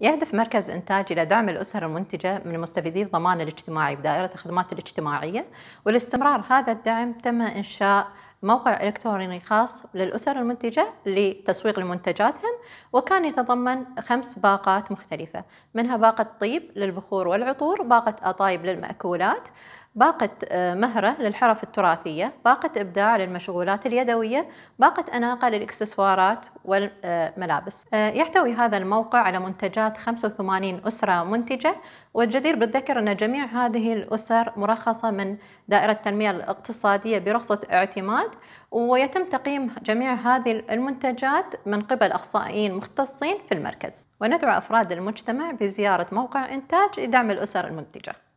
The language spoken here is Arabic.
يهدف مركز إنتاج إلى دعم الأسر المنتجة من مستفيدي الضمان الاجتماعي بدائرة الخدمات الاجتماعية ولاستمرار هذا الدعم تم إنشاء موقع إلكتروني خاص للأسر المنتجة لتسويق لمنتجاتهم وكان يتضمن خمس باقات مختلفة منها باقة طيب للبخور والعطور باقة أطايب للمأكولات باقة آه، مهرة للحرف التراثية باقة إبداع للمشغولات اليدوية باقة أناقة للإكسسوارات والملابس آه، يحتوي هذا الموقع على منتجات 85 أسرة منتجة والجدير بالذكر أن جميع هذه الأسر مرخصة من دائرة التنمية الاقتصادية برخصة اعتماد ويتم تقييم جميع هذه المنتجات من قبل أخصائيين مختصين في المركز وندعو أفراد المجتمع بزيارة موقع إنتاج لدعم الأسر المنتجة